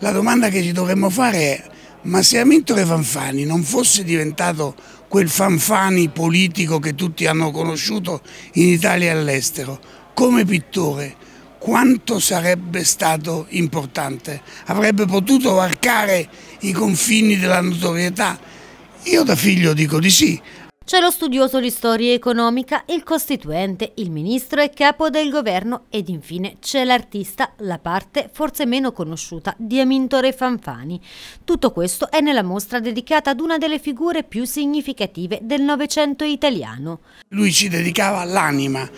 La domanda che ci dovremmo fare è ma se Amintore Fanfani non fosse diventato quel Fanfani politico che tutti hanno conosciuto in Italia e all'estero, come pittore, quanto sarebbe stato importante? Avrebbe potuto varcare i confini della notorietà? Io da figlio dico di sì, c'è lo studioso di storia economica, il costituente, il ministro e capo del governo ed infine c'è l'artista, la parte forse meno conosciuta di Amintore Fanfani. Tutto questo è nella mostra dedicata ad una delle figure più significative del Novecento italiano. Lui ci dedicava l'anima,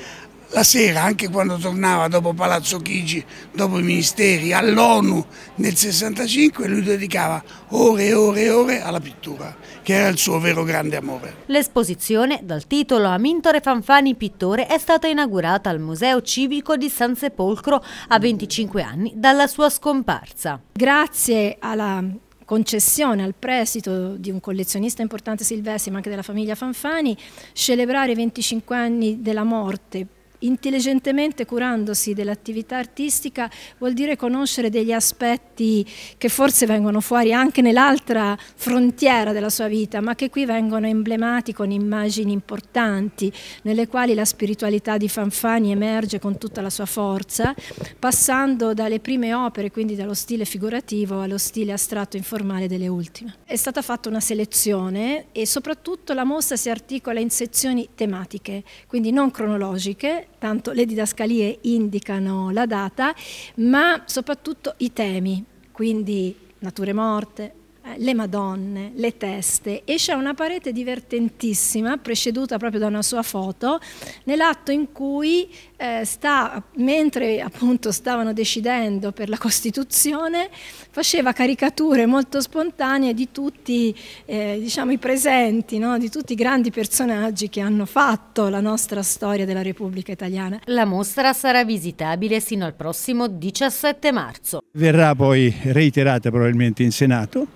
la sera, anche quando tornava dopo Palazzo Chigi, dopo i ministeri, all'ONU nel 65, lui dedicava ore e ore e ore alla pittura, che era il suo vero grande amore. L'esposizione, dal titolo Amintore Fanfani Pittore, è stata inaugurata al Museo Civico di San Sepolcro a 25 anni dalla sua scomparsa. Grazie alla concessione al prestito di un collezionista importante Silvestri, ma anche della famiglia Fanfani, celebrare i 25 anni della morte intelligentemente curandosi dell'attività artistica vuol dire conoscere degli aspetti che forse vengono fuori anche nell'altra frontiera della sua vita, ma che qui vengono emblemati con immagini importanti, nelle quali la spiritualità di Fanfani emerge con tutta la sua forza, passando dalle prime opere, quindi dallo stile figurativo allo stile astratto informale delle ultime. È stata fatta una selezione e soprattutto la mostra si articola in sezioni tematiche, quindi non cronologiche, tanto le didascalie indicano la data, ma soprattutto i temi, quindi nature morte, le Madonne, le teste e c'è una parete divertentissima preceduta proprio da una sua foto nell'atto in cui eh, sta, mentre appunto stavano decidendo per la Costituzione faceva caricature molto spontanee di tutti eh, diciamo, i presenti, no? di tutti i grandi personaggi che hanno fatto la nostra storia della Repubblica Italiana. La mostra sarà visitabile sino al prossimo 17 marzo. Verrà poi reiterata probabilmente in Senato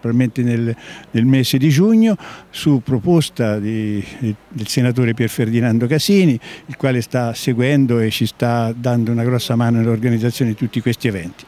probabilmente nel, nel, mese di giugno, su proposta di, del senatore Pier Ferdinando Casini, il quale sta seguendo e ci sta dando una grossa mano nell'organizzazione di tutti questi eventi.